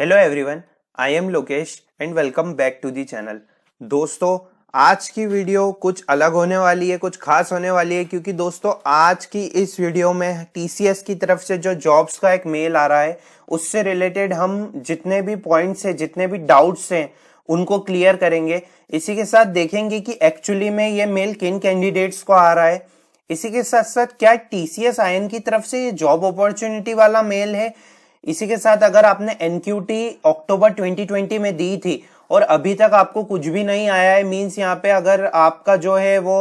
hello everyone I am Lokesh and welcome back to the channel दोस्तों आज की video कुछ अलग होने वाली है कुछ खास होने वाली है क्योंकि दोस्तों आज की इस वीडियो में टीसीएस की तरफ से जो जॉब्स का एक मेल आ रहा है उससे रिलेटेड हम जितने भी पॉइंट्स हैं जितने भी डाउट्स हैं उनको क्लियर करेंगे इसी के साथ देखेंगे कि एक्चुअली में ये मेल किन कैंडिडेट्स को आ रहा है इसी के साथ साथ क्या टीसीएस आयन की तरफ से ये जॉब अपॉर्चुनिटी वाला मेल है इसी के साथ अगर आपने एनक्यूटी अक्टूबर 2020 में दी थी और अभी तक आपको कुछ भी नहीं आया है मीन्स यहाँ पे अगर आपका जो है वो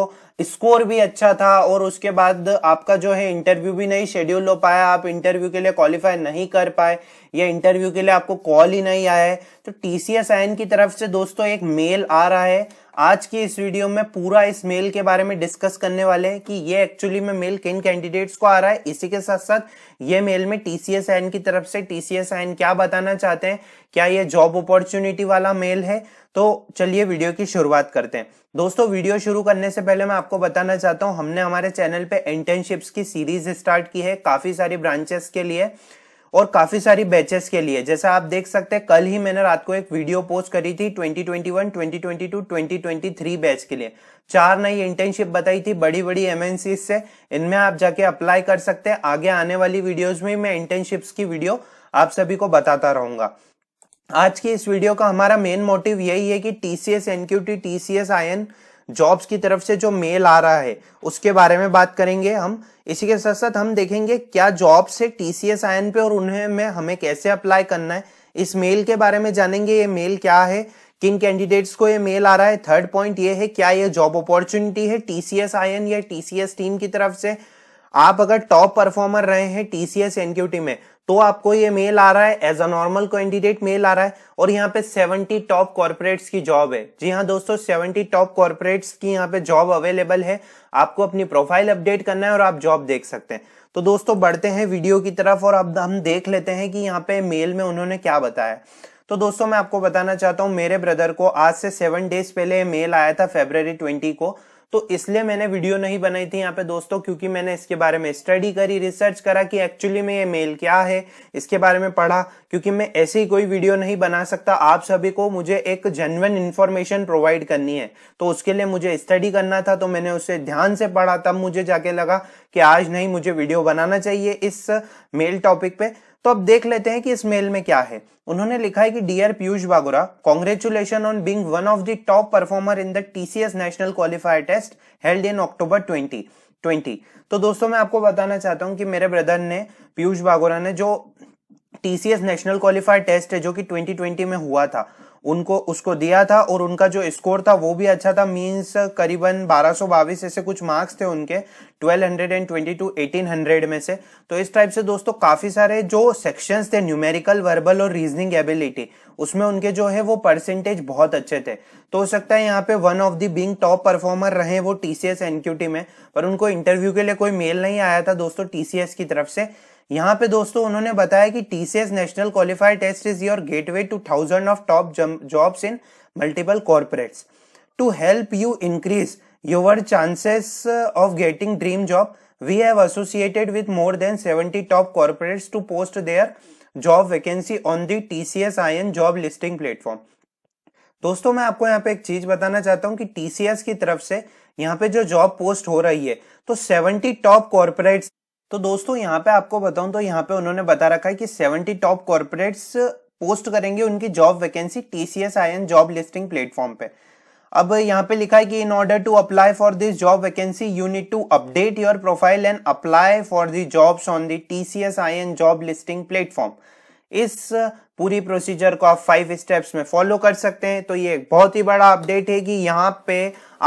स्कोर भी अच्छा था और उसके बाद आपका जो है इंटरव्यू भी नहीं शेड्यूल हो पाया आप इंटरव्यू के लिए क्वालिफाई नहीं कर पाए या इंटरव्यू के लिए आपको कॉल ही नहीं आया है तो टी सी की तरफ से दोस्तों एक मेल आ रहा है आज की इस वीडियो में पूरा इस मेल के बारे में डिस्कस करने वाले हैं कि ये एक्चुअली में मेल किन कैंडिडेट्स को आ रहा है इसी के साथ साथ ये मेल में टीसीएस की तरफ से टीसीएस एन क्या बताना चाहते हैं क्या ये जॉब अपॉर्चुनिटी वाला मेल है तो चलिए वीडियो की शुरुआत करते हैं दोस्तों वीडियो शुरू करने से पहले मैं आपको बताना चाहता हूँ हमने हमारे चैनल पे इंटर्नशिप्स की सीरीज स्टार्ट की है काफी सारी ब्रांचेस के लिए और काफी सारी बैचेस के लिए जैसा आप देख सकते हैं कल ही मैंने रात को एक वीडियो पोस्ट करी थी 2021, 2022, 2023 बैच के लिए चार नई इंटर्नशिप बताई थी बड़ी बड़ी एमएनसी से इनमें आप जाके अप्लाई कर सकते हैं आगे आने वाली वीडियोज में मैं इंटर्नशिप्स की वीडियो आप सभी को बताता रहूंगा आज की इस वीडियो का हमारा मेन मोटिव यही है कि TCS NQT TCS I jobs की तरफ से जो मेल आ रहा है उसके बारे में बात करेंगे हम इसी के साथ साथ हम देखेंगे क्या जॉब से टीसीएस आयन पे और उन्हें में हमें कैसे अप्लाई करना है इस मेल के बारे में जानेंगे ये मेल क्या है किन कैंडिडेट्स को ये मेल आ रहा है थर्ड पॉइंट ये है क्या ये जॉब अपॉर्चुनिटी है टीसीएस आयन या टीसीएस टीम की तरफ से आप अगर टॉप परफॉर्मर रहे हैं टीसीएस एनक्यूटी में तो आपको ये मेल आ रहा है as a normal candidate mail आ रहा है और यहाँ पे 70 टॉप कॉर्पोरेट्स की जॉब है जी हाँ दोस्तों 70 टॉप कॉर्पोरेट्स की यहाँ पे जॉब अवेलेबल है आपको अपनी प्रोफाइल अपडेट करना है और आप जॉब देख सकते हैं तो दोस्तों बढ़ते हैं वीडियो की तरफ और अब हम देख लेते हैं कि यहाँ पे मेल में उन्होंने क्या बताया तो दोस्तों मैं आपको बताना चाहता हूँ मेरे ब्रदर को आज से सेवन डेज पहले मेल आया था फेब्रवरी ट्वेंटी को तो इसलिए मैंने वीडियो नहीं बनाई थी यहाँ पे दोस्तों क्योंकि मैंने इसके बारे में स्टडी करी रिसर्च करा कि एक्चुअली में ये मेल क्या है इसके बारे में पढ़ा क्योंकि मैं ऐसे ही कोई वीडियो नहीं बना सकता आप सभी को मुझे एक जेनवन इन्फॉर्मेशन प्रोवाइड करनी है तो उसके लिए मुझे स्टडी करना था तो मैंने उसे ध्यान से पढ़ा तब मुझे जाके लगा कि आज नहीं मुझे वीडियो बनाना चाहिए इस मेल टॉपिक पे तो अब देख लेते हैं कि इस मेल में क्या है उन्होंने लिखा है कि dear Piyush Bagura congratulation on being one of the top performer in the TCS national qualifier test held in October twenty twenty तो दोस्तों मैं आपको बताना चाहता हूँ कि मेरे ब्रदर ने पीयूष बागोरा ने जो टीसीएस नेशनल क्वालिफायर टेस्ट है जो कि ट्वेंटी में हुआ था उनको उसको दिया था और उनका जो स्कोर था वो भी अच्छा था मीन्स करीबन बारह ऐसे कुछ मार्क्स थे उनके 1222 1800 में से तो इस टाइप से दोस्तों काफी सारे जो सेक्शंस थे न्यूमेरिकल वर्बल और रीजनिंग एबिलिटी उसमें उनके जो है वो परसेंटेज बहुत अच्छे थे तो हो सकता है यहाँ पे one of the being top performer रहे वो टीसीएस एनक्यूटी में पर उनको इंटरव्यू के लिए कोई मेल नहीं आया था दोस्तों टीसीएस की तरफ से यहाँ पे दोस्तों उन्होंने बताया कि TCS national qualified test is your way to thousand of top jobs in multiple corporates to help you increase your chances of getting dream job we more than seventy top than to post their job vacancy on the T C S I N job listing platform दोस्तों मैं आपको यहाँ पे एक चीज बताना चाहता हूँ कि एस की तरफ से यहाँ पे जो जॉब पोस्ट हो रही है तो सेवेंटी टॉप कॉर्पोरेट्स तो दोस्तों यहाँ पे आपको बताऊं तो यहाँ पे उन्होंने बता रखा है कि 70 टॉप कॉर्पोरेट्स पोस्ट करेंगे उनकी job vacancy TCS I job listing platform पे अब यहाँ पे लिखा है कि in order to apply for this job vacancy you need to update your profile and apply for the jobs on the TCS I N job listing platform इस पूरी procedure को आप फाइव स्टेप्स में फॉलो कर सकते हैं तो ये एक बहुत ही बड़ा अपडेट है कि यहाँ पे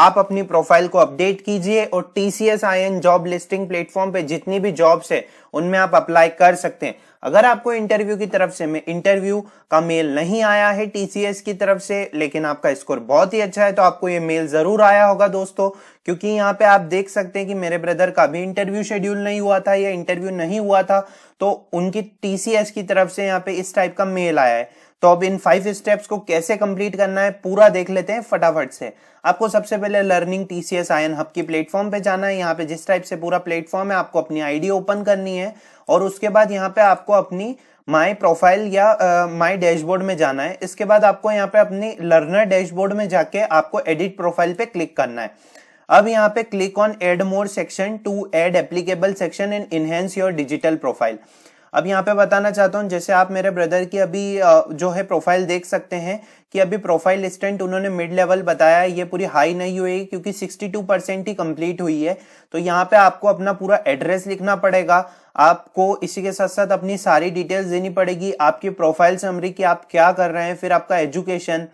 आप अपनी प्रोफाइल को अपडेट कीजिए और TCS I job listing platform पे जितनी भी जॉब्स है उनमें आप अप्लाई कर सकते हैं अगर आपको इंटरव्यू की तरफ से इंटरव्यू का मेल नहीं आया है टीसीएस की तरफ से लेकिन आपका स्कोर बहुत ही अच्छा है तो आपको ये मेल जरूर आया होगा दोस्तों क्योंकि यहाँ पे आप देख सकते हैं कि मेरे ब्रदर का भी इंटरव्यू शेड्यूल नहीं हुआ था या इंटरव्यू नहीं हुआ था तो उनकी टीसीएस की तरफ से यहाँ पे इस टाइप का मेल आया है तो अब इन फाइव स्टेप्स को कैसे कंप्लीट करना है पूरा देख लेते हैं फटाफट से आपको सबसे पहले लर्निंग टीसीएस आयन हब की प्लेटफॉर्म पे जाना है यहाँ पे जिस टाइप से पूरा प्लेटफॉर्म है आपको अपनी आईडी ओपन करनी है और उसके बाद यहाँ पे आपको अपनी माय प्रोफाइल या माय uh, डैशबोर्ड में जाना है इसके बाद आपको यहाँ पे अपनी लर्नर डैशबोर्ड में जाके आपको एडिट प्रोफाइल पे क्लिक करना है अब यहाँ पे click on add more section to add applicable section and enhance your digital profile अब यहाँ पे बताना चाहता हूँ जैसे आप मेरे ब्रदर की अभी जो है प्रोफाइल देख सकते हैं कि अभी प्रोफाइल स्टेंट उन्होंने मिड लेवल बताया ये पूरी हाई नहीं हुई क्योंकि 62 परसेंट ही कंप्लीट हुई है तो यहाँ पे आपको अपना पूरा एड्रेस लिखना पड़ेगा आपको इसी के साथ साथ अपनी सारी डिटेल्स देनी पड़ेगी आपकी प्रोफाइल समरी कि आप क्या कर रहे हैं फिर आपका एजुकेशन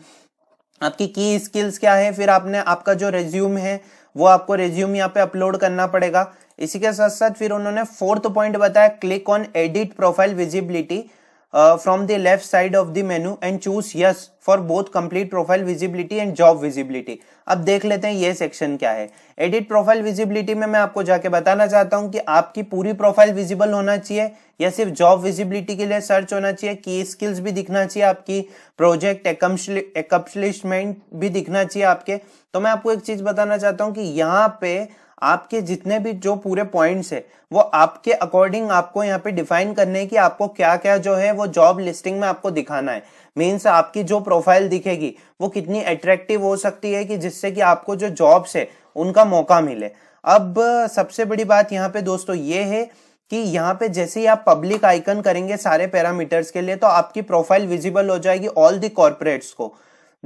आपकी की स्किल्स क्या है फिर आपने आपका जो रेज्यूम है वो आपको रेज्यूम यहाँ पे अपलोड करना पड़ेगा इसी के साथ साथ फिर उन्होंने फोर्थ पॉइंट बताया click on edit profile visibility from uh, from the left side of the menu and choose yes for both complete profile visibility and job visibility अब देख लेते हैं ये सेक्शन क्या है एडिट प्रोफाइल विजिबिलिटी में मैं आपको जाके बताना चाहता हूं कि आपकी पूरी प्रोफाइल विजिबल होना चाहिए या सिर्फ जॉब विजिबिलिटी के लिए सर्च होना चाहिए की स्किल्स भी दिखना चाहिए आपकी प्रोजेक्ट एकम्पलिशमेंट भी दिखना चाहिए आपके तो मैं आपको एक चीज बताना चाहता हूँ कि यहाँ पे आपके जितने भी जो पूरे पॉइंट्स है वो आपके अकॉर्डिंग आपको यहाँ पे डिफाइन करने की आपको क्या क्या जो है वो जॉब लिस्टिंग में आपको दिखाना है मीन्स आपकी जो प्रोफाइल दिखेगी वो कितनी अट्रैक्टिव हो सकती है कि जिससे कि आपको जो जॉब्स है उनका मौका मिले अब सबसे बड़ी बात यहाँ पे दोस्तों ये है कि यहाँ पे जैसे ही आप पब्लिक आइकन करेंगे सारे पैरामीटर्स के लिए तो आपकी प्रोफाइल विजिबल हो जाएगी ऑल दी कॉर्पोरेट्स को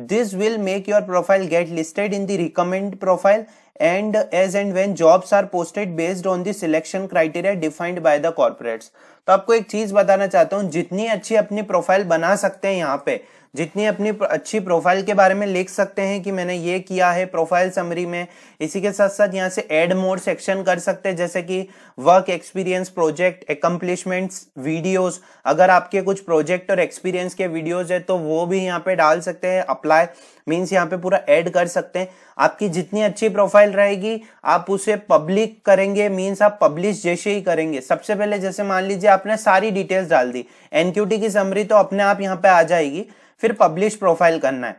this will make your profile get listed in the recommend profile and as and when jobs are posted based on the selection criteria defined by the corporates तो आपको एक चीज बताना चाहता हूँ जितनी अच्छी अपनी प्रोफाइल बना सकते हैं यहाँ पे जितनी अपनी अच्छी प्रोफाइल के बारे में लिख सकते हैं कि मैंने ये किया है प्रोफाइल समरी में इसी के साथ साथ यहाँ से एड मोड सेक्शन कर सकते हैं जैसे कि work experience project accomplishments videos अगर आपके कुछ प्रोजेक्ट और एक्सपीरियंस के वीडियोस है तो वो भी यहाँ पे डाल सकते हैं अप्लाई मीन्स यहाँ पे पूरा ऐड कर सकते हैं आपकी जितनी अच्छी प्रोफाइल रहेगी आप उसे पब्लिक करेंगे मीन्स आप पब्लिश जैसे ही करेंगे सबसे पहले जैसे मान लीजिए आपने सारी डिटेल्स डाल दी एनक्यूटी की समरी तो अपने आप यहाँ पे आ जाएगी फिर पब्लिश प्रोफाइल करना है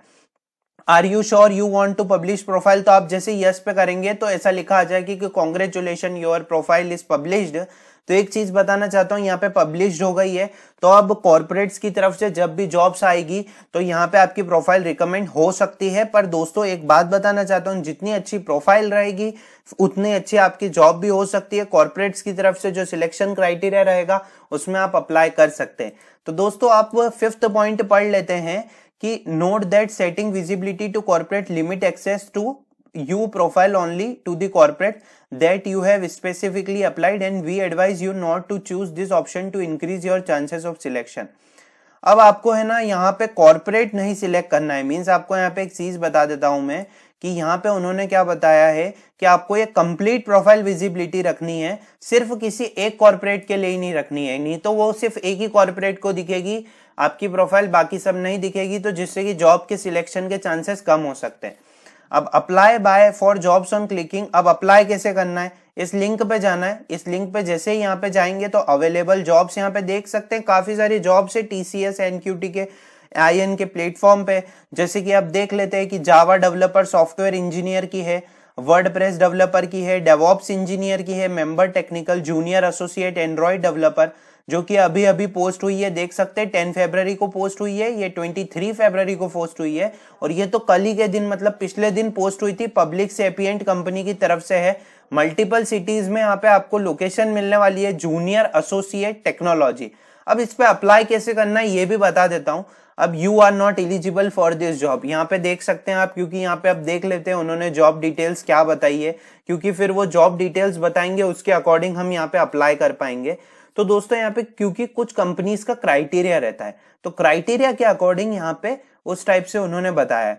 are you sure you want to publish profile तो आप जैसे यस yes पे करेंगे तो ऐसा लिखा आ जाएगा कि congratulation your profile is published तो एक चीज बताना चाहता हूँ यहाँ पे पब्लिश हो गई है तो अब कॉर्पोरेट्स की तरफ से जब भी जॉब्स आएगी तो यहाँ पे आपकी प्रोफाइल रिकमेंड हो सकती है पर दोस्तों एक बात बताना चाहता हूँ जितनी अच्छी प्रोफाइल रहेगी उतनी अच्छी आपकी जॉब भी हो सकती है कॉर्पोरेट्स की तरफ से जो सिलेक्शन क्राइटेरिया रहेगा उसमें आप अप्लाई कर सकते हैं तो दोस्तों आप फिफ्थ पॉइंट पढ़ लेते हैं कि note that setting visibility to corporate limit access to you profile only to the corporate that you have specifically applied and we advise you not to choose this option to increase your chances of selection अब आपको है ना यहाँ पे corporate नहीं select करना है means आपको यहाँ पे एक चीज बता देता हूं मैं कि यहाँ पे उन्होंने क्या बताया है कि आपको ये कंप्लीट प्रोफाइल विजिबिलिटी रखनी है सिर्फ किसी एक कॉर्पोरेट के लिए ही नहीं रखनी है नहीं तो वो सिर्फ एक ही कॉर्पोरेट को दिखेगी आपकी प्रोफाइल बाकी सब नहीं दिखेगी तो जिससे कि जॉब के सिलेक्शन के चांसेस कम हो सकते हैं अब apply by for jobs on clicking अब अप्लाई कैसे करना है इस लिंक पे जाना है इस लिंक पे जैसे ही यहाँ पे जाएंगे तो अवेलेबल जॉब्स यहाँ पे देख सकते हैं काफी सारी जॉब्स है टीसीएस एनक्यूटी के आई के प्लेटफॉर्म पे जैसे कि आप देख लेते हैं कि जावा डेवलपर सॉफ्टवेयर इंजीनियर की है वर्ड प्रेस डेवलपर की है डेवॉप्स इंजीनियर की है member technical junior associate android developer जो कि अभी अभी पोस्ट हुई है देख सकते हैं टेन फेब्रवरी को पोस्ट हुई है ये ट्वेंटी थ्री फेबररी को पोस्ट हुई है और ये तो कल ही के दिन मतलब पिछले दिन पोस्ट हुई थी पब्लिक सेपियंट कंपनी की तरफ से है मल्टीपल सिटीज में यहाँ पे आपको लोकेशन मिलने वाली है जूनियर एसोसिएट टेक्नोलॉजी अब इस पर अप्लाई कैसे करना है ये भी बता देता हूँ अब you are not eligible for this job यहाँ पे देख सकते हैं आप क्योंकि यहाँ पे आप देख लेते हैं उन्होंने जॉब डिटेल्स क्या बताई है क्योंकि फिर वो जॉब डिटेल्स बताएंगे उसके अकॉर्डिंग हम यहाँ पे अप्लाई कर पाएंगे तो दोस्तों यहाँ पे क्योंकि कुछ कंपनीज का क्राइटेरिया रहता है तो क्राइटेरिया के अकॉर्डिंग यहाँ पे उस टाइप से उन्होंने बताया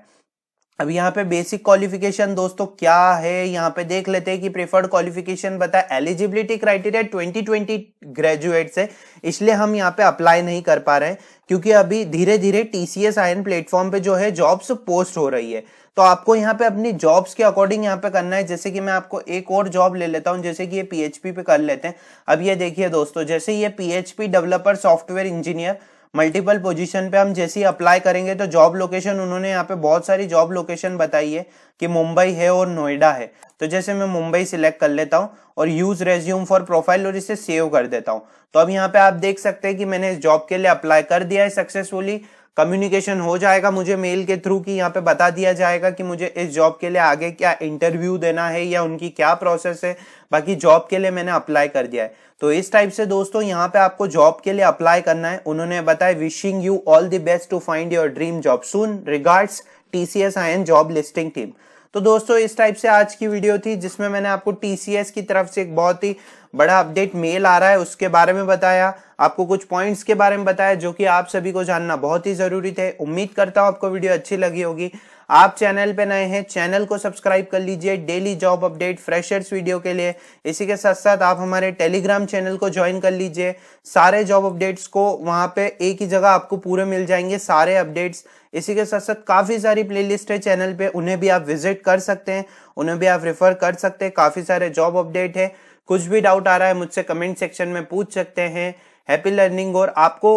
अब यहाँ पे बेसिक क्वालिफिकेशन दोस्तों क्या है यहाँ पे देख लेते हैं कि प्रेफर्ड क्वालिफिकेशन बता एलिजिबिलिटी क्राइटेरिया 2020 ग्रेजुएट से इसलिए हम यहाँ पे अप्लाई नहीं कर पा रहे हैं क्योंकि अभी धीरे धीरे टीसीएस आयन प्लेटफॉर्म पे जो है जॉब्स पोस्ट हो रही है तो आपको यहाँ पे अपनी जॉब्स के अकॉर्डिंग यहाँ पे करना है जैसे कि मैं आपको एक और जॉब ले लेता हूँ जैसे कि ये पीएचपी पे कर लेते हैं अब ये देखिए दोस्तों जैसे ये PHP developer software engineer multiple position पे हम जैसे ही अप्लाई करेंगे तो जॉब लोकेशन उन्होंने यहाँ पे बहुत सारी जॉब लोकेशन बताई है कि मुंबई है और नोएडा है तो जैसे मैं मुंबई सिलेक्ट कर लेता हूँ और यूज रेज्यूम फॉर प्रोफाइल और इसे सेव कर देता हूँ तो अब यहाँ पे आप देख सकते हैं कि मैंने इस जॉब के लिए अप्लाई कर दिया है सक्सेसफुली कम्युनिकेशन हो जाएगा मुझे मेल के थ्रू कि यहाँ पे बता दिया जाएगा कि मुझे इस जॉब के लिए आगे क्या इंटरव्यू देना है या उनकी क्या प्रोसेस है बाकी जॉब के लिए मैंने अप्लाई कर दिया है तो इस टाइप से दोस्तों यहाँ पे आपको जॉब के लिए अप्लाई करना है उन्होंने बताया wishing you all the best to find your dream job सुन regards T C S I N job listing team तो दोस्तों इस टाइप से आज की वीडियो थी जिसमें मैंने आपको टीसीएस की तरफ से एक बहुत ही बड़ा अपडेट मेल आ रहा है उसके बारे में बताया आपको कुछ पॉइंट्स के बारे में बताया जो कि आप सभी को जानना बहुत ही जरूरी थे उम्मीद करता हूं आपको वीडियो अच्छी लगी होगी आप चैनल पे नए हैं चैनल को सब्सक्राइब कर लीजिए daily job update freshers video के लिए इसी के साथ साथ आप हमारे टेलीग्राम चैनल को ज्वाइन कर लीजिए सारे जॉब अपडेट्स को वहां पे एक ही जगह आपको पूरे मिल जाएंगे सारे अपडेट्स इसी के साथ साथ काफ़ी सारी प्लेलिस्ट है चैनल पे उन्हें भी आप विजिट कर सकते हैं उन्हें भी आप रेफर कर सकते हैं काफ़ी सारे जॉब अपडेट है कुछ भी डाउट आ रहा है मुझसे कमेंट सेक्शन में पूछ सकते हैं हैप्पी लर्निंग और आपको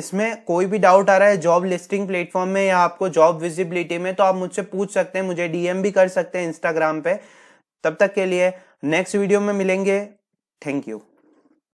इसमें कोई भी डाउट आ रहा है जॉब लिस्टिंग प्लेटफॉर्म में या आपको जॉब विजिबिलिटी में तो आप मुझसे पूछ सकते हैं मुझे डीएम भी कर सकते हैं इंस्टाग्राम पे तब तक के लिए नेक्स्ट वीडियो में मिलेंगे थैंक यू